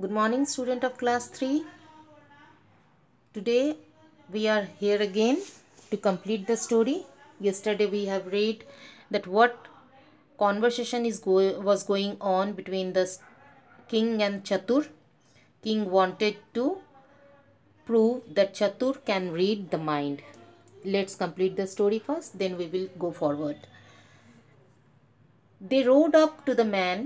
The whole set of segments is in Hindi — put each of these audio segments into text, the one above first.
Good morning student of class 3. Today we are here again to complete the story. Yesterday we have read that what conversation is go was going on between the king and Chatur. King wanted to prove that Chatur can read the mind. Let's complete the story first then we will go forward. They rode up to the man.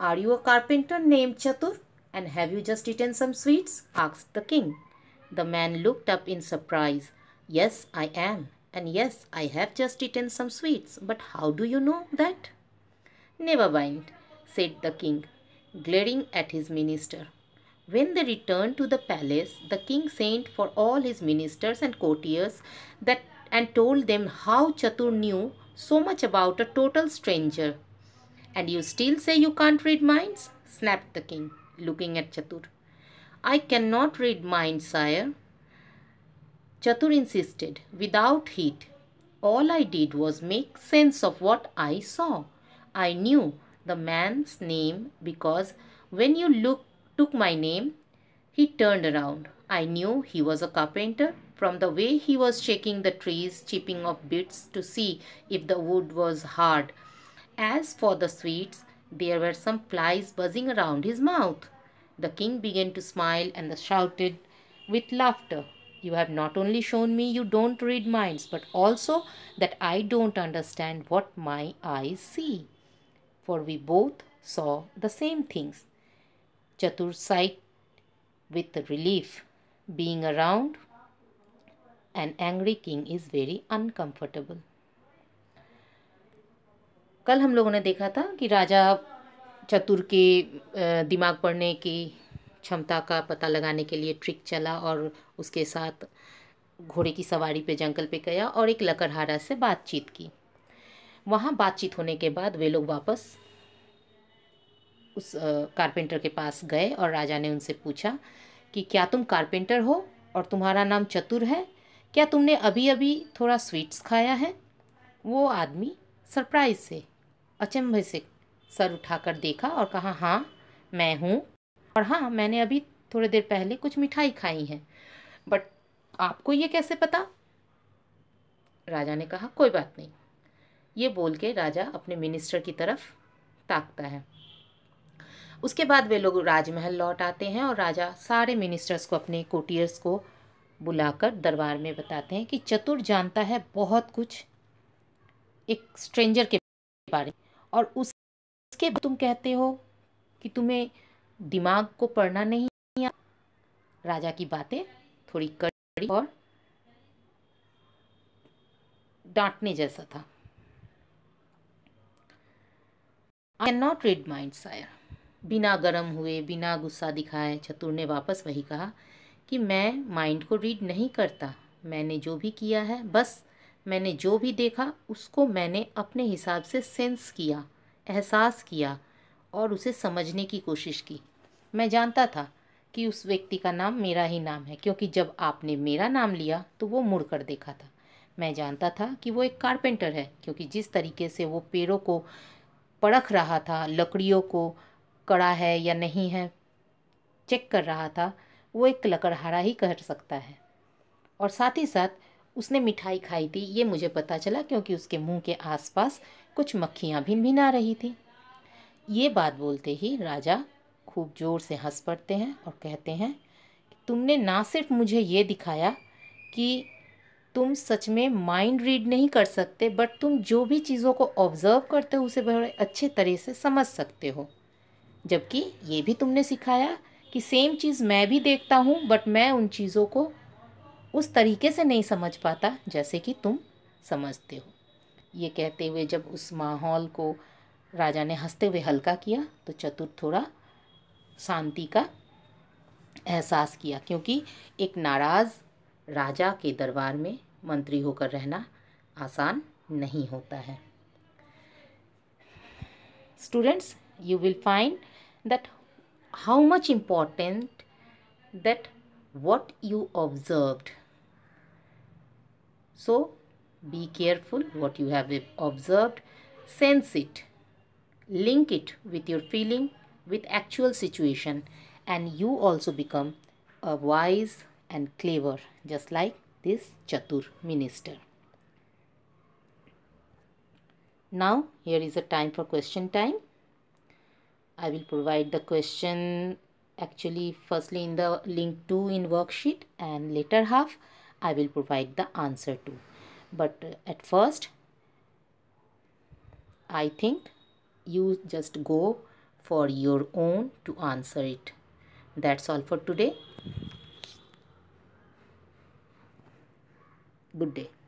Are you a carpenter named Chatur? And have you just eaten some sweets? asked the king. The man looked up in surprise. Yes, I am. And yes, I have just eaten some sweets. But how do you know that? Never mind, said the king, glaring at his minister. When they returned to the palace, the king sent for all his ministers and courtiers that, and told them how Chatur knew so much about a total stranger. And you still say you can't read minds? snapped the king looking at Chatur. I cannot read minds, sire. Chatur insisted, without heat. All I did was make sense of what I saw. I knew the man's name because when you look, took my name, he turned around. I knew he was a carpenter from the way he was shaking the trees, chipping off bits to see if the wood was hard. As for the sweets, there were some flies buzzing around his mouth. The king began to smile and shouted with laughter. You have not only shown me you don't read minds, but also that I don't understand what my eyes see. For we both saw the same things. Chatur sighed with relief. Being around an angry king is very uncomfortable. कल हम लोगों ने देखा था कि राजा चतुर के दिमाग पढ़ने की क्षमता का पता लगाने के लिए ट्रिक चला और उसके साथ घोड़े की सवारी पे जंगल पे गया और एक लकड़हारा से बातचीत की वहाँ बातचीत होने के बाद वे लोग वापस उस कारपेंटर के पास गए और राजा ने उनसे पूछा कि क्या तुम कारपेंटर हो और तुम्हारा नाम चतुर है क्या तुमने अभी अभी थोड़ा स्वीट्स खाया है वो आदमी सरप्राइज से अचंभे से सर उठाकर देखा और कहा हाँ मैं हूँ और हाँ मैंने अभी थोड़ी देर पहले कुछ मिठाई खाई है बट आपको ये कैसे पता राजा ने कहा कोई बात नहीं ये बोल के राजा अपने मिनिस्टर की तरफ ताकता है उसके बाद वे लोग राजमहल लौट आते हैं और राजा सारे मिनिस्टर्स को अपने कोटियर्स को बुलाकर दरबार में बताते हैं कि चतुर जानता है बहुत कुछ एक स्ट्रेंजर के बारे में और उसके तुम कहते हो कि तुम्हें दिमाग को पढ़ना नहीं आ राजा की बातें थोड़ी कड़ी और डांटने जैसा था I can not read mind सायर बिना गर्म हुए बिना गुस्सा दिखाए चतुर ने वापस वही कहा कि मैं माइंड को रीड नहीं करता मैंने जो भी किया है बस मैंने जो भी देखा उसको मैंने अपने हिसाब से सेंस किया एहसास किया और उसे समझने की कोशिश की मैं जानता था कि उस व्यक्ति का नाम मेरा ही नाम है क्योंकि जब आपने मेरा नाम लिया तो वो मुड़ कर देखा था मैं जानता था कि वो एक कारपेंटर है क्योंकि जिस तरीके से वो पेड़ों को परख रहा था लकड़ियों को कड़ा है या नहीं है चेक कर रहा था वो एक लकड़हारा ही कर सकता है और साथ ही साथ उसने मिठाई खाई थी ये मुझे पता चला क्योंकि उसके मुंह के आसपास कुछ मक्खियाँ भी भिना रही थी ये बात बोलते ही राजा खूब ज़ोर से हंस पड़ते हैं और कहते हैं कि तुमने ना सिर्फ मुझे ये दिखाया कि तुम सच में माइंड रीड नहीं कर सकते बट तुम जो भी चीज़ों को ऑब्ज़र्व करते हो उसे बड़े अच्छे तरह से समझ सकते हो जबकि ये भी तुमने सिखाया कि सेम चीज़ मैं भी देखता हूँ बट मैं उन चीज़ों को उस तरीके से नहीं समझ पाता जैसे कि तुम समझते हो ये कहते हुए जब उस माहौल को राजा ने हंसते हुए हल्का किया तो चतुर थोड़ा शांति का एहसास किया क्योंकि एक नाराज़ राजा के दरबार में मंत्री होकर रहना आसान नहीं होता है students you will find that how much important that what you observed So, be careful what you have observed. Sense it. Link it with your feeling, with actual situation. And you also become a wise and clever, just like this Chatur minister. Now, here is a time for question time. I will provide the question actually firstly in the link 2 in worksheet and later half. I will provide the answer to. But uh, at first, I think you just go for your own to answer it. That's all for today. Good day.